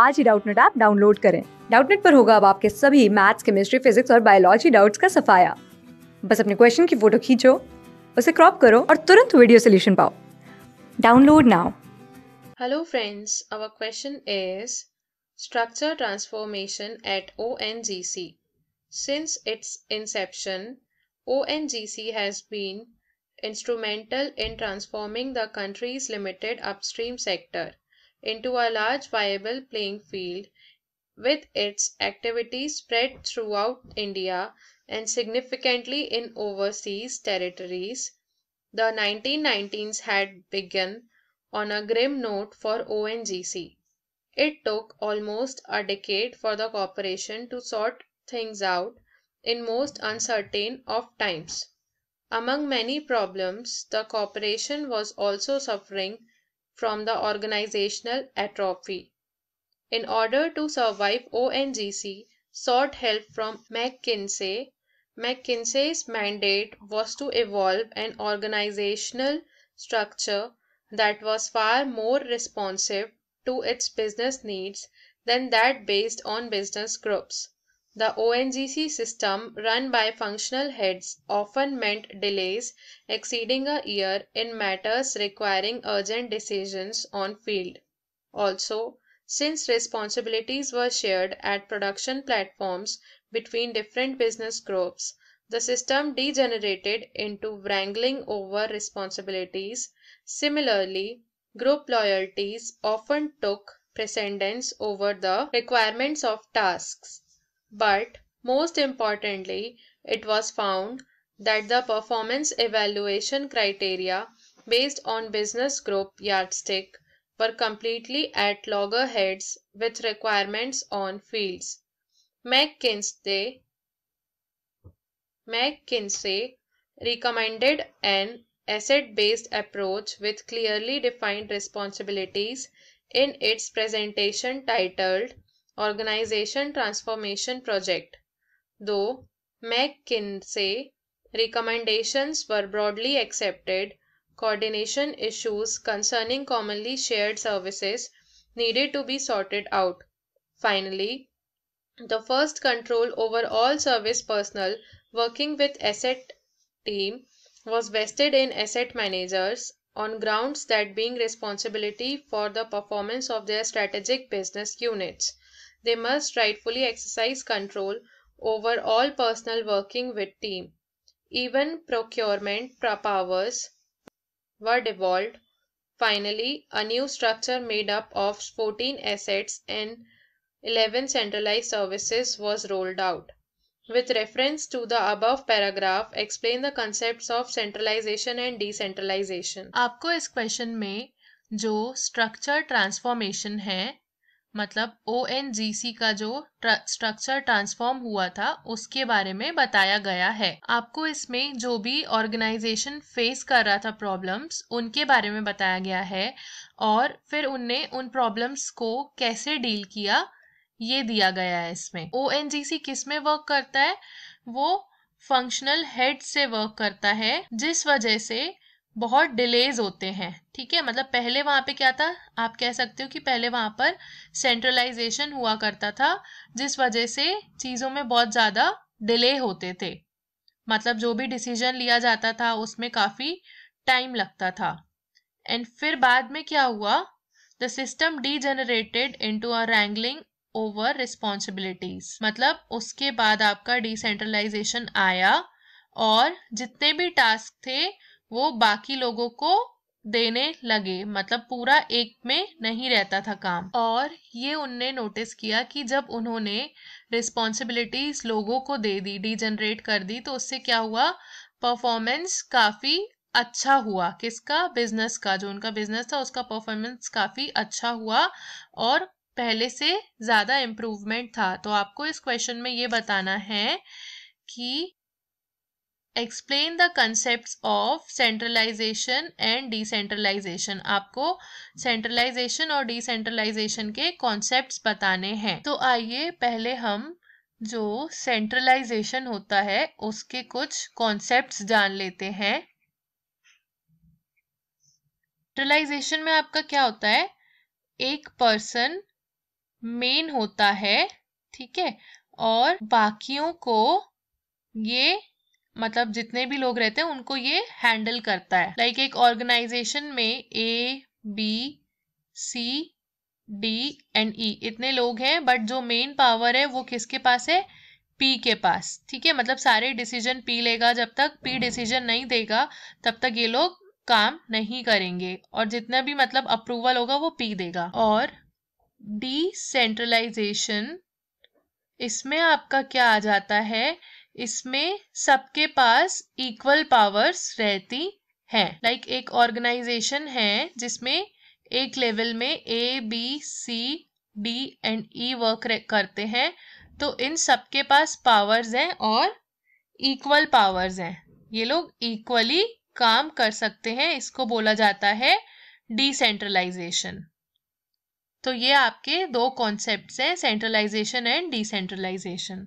आज ही Doubtnut app download करें डाउटनेट पर होगा अब आपके सभी मैथ्स केमिस्ट्री फिजिक्स और बायोलॉजी डाउट्स का सफाया बस अपने क्वेश्चन की फोटो खींचो उसे क्रॉप करो और तुरंत वीडियो सोल्यूशन पाओ download now hello friends our question is structure transformation at O N G C since its inception O N G C has been instrumental in transforming the country's limited upstream sector into a large viable playing field with its activities spread throughout India and significantly in overseas territories, the 1919s had begun on a grim note for ONGC. It took almost a decade for the corporation to sort things out in most uncertain of times. Among many problems, the corporation was also suffering from the organizational atrophy. In order to survive ONGC sought help from McKinsey. McKinsey's mandate was to evolve an organizational structure that was far more responsive to its business needs than that based on business groups. The ONGC system, run by functional heads, often meant delays exceeding a year in matters requiring urgent decisions on field. Also, since responsibilities were shared at production platforms between different business groups, the system degenerated into wrangling over responsibilities. Similarly, group loyalties often took precedence over the requirements of tasks. But, most importantly, it was found that the performance evaluation criteria based on business group yardstick were completely at loggerheads with requirements on fields. McKinsey, McKinsey recommended an asset-based approach with clearly defined responsibilities in its presentation titled Organization Transformation Project, though McKinsey recommendations were broadly accepted, coordination issues concerning commonly shared services needed to be sorted out. Finally, the first control over all service personnel working with asset team was vested in asset managers on grounds that being responsibility for the performance of their strategic business units they must rightfully exercise control over all personnel working with team. Even procurement powers were devolved. Finally, a new structure made up of 14 assets and 11 centralized services was rolled out. With reference to the above paragraph, explain the concepts of centralization and decentralization. आपको इस question में जो structure transformation है मतलब ओ का जो structure transform हुआ था उसके बारे में बताया गया है आपको इसमें जो भी ऑर्गेनाइजेशन फेस कर रहा था प्रॉब्लम्स उनके बारे में बताया गया है और फिर उनने उन प्रॉब्लम्स को कैसे डील किया ये दिया गया है इसमें ओ किस में वर्क करता है वो फंक्शनल हेड से वर्क करता है जिस वजह से बहुत डिलेज होते हैं ठीक है मतलब पहले वहाँ पे क्या था आप कह सकते हो कि पहले वहाँ पर सेंट्रलाइजेशन हुआ करता था जिस वजह से चीज़ों में बहुत ज़्यादा डिले होते थे मतलब जो भी डिसीजन लिया जाता था उसमें काफ़ी टाइम लगता था एंड फिर बाद में क्या हुआ the system D into a wrangling over responsibilities मतलब उसके बाद आपका डिसेंट्रलाइजेशन आया और जितने भी टास्क थे वो बाकी लोगों को देने लगे मतलब पूरा एक में नहीं रहता था काम और ये उनने नोटिस किया कि जब उन्होंने रिस्पॉन्सिबिलिटीज लोगों को दे दी डीजनरेट कर दी तो उससे क्या हुआ परफॉर्मेंस काफ़ी अच्छा हुआ किसका बिजनेस का जो उनका बिजनेस था उसका परफॉर्मेंस काफ़ी अच्छा हुआ और पहले से ज़्यादा इम्प्रूवमेंट था तो आपको इस क्वेश्चन में ये बताना है कि explain the concept of centralization and decentralization आपको सेंट्रलाइजेशन और डिसेंट्रलाइजेशन के कॉन्सेप्ट बताने हैं तो आइए पहले हम जो सेंट्रलाइजेशन होता है उसके कुछ कॉन्सेप्ट जान लेते हैं सेंट्रलाइजेशन में आपका क्या होता है एक पर्सन मेन होता है ठीक है और बाकियों को ये मतलब जितने भी लोग रहते हैं उनको ये हैंडल करता है लाइक like एक ऑर्गेनाइजेशन में A B C D and E इतने लोग हैं बट जो मेन पावर है वो किसके पास है पी के पास ठीक है मतलब सारे डिसीजन पी लेगा जब तक पी डिसीजन नहीं देगा तब तक ये लोग काम नहीं करेंगे और जितना भी मतलब अप्रूवल होगा वो पी देगा और डिसेंट्रलाइजेशन इसमें आपका क्या आ जाता है इसमें सबके पास इक्वल पावर्स रहती हैं लाइक like एक ऑर्गेनाइजेशन है जिसमें एक लेवल में A B C D and E work करते हैं तो इन सबके पास पावर्स हैं और इक्वल पावर्स हैं ये लोग इक्वली काम कर सकते हैं इसको बोला जाता है डिसेंट्रलाइजेशन तो ये आपके दो कॉन्सेप्ट्स हैं सेंट्रलाइजेशन एंड डिसेंट्रलाइजेशन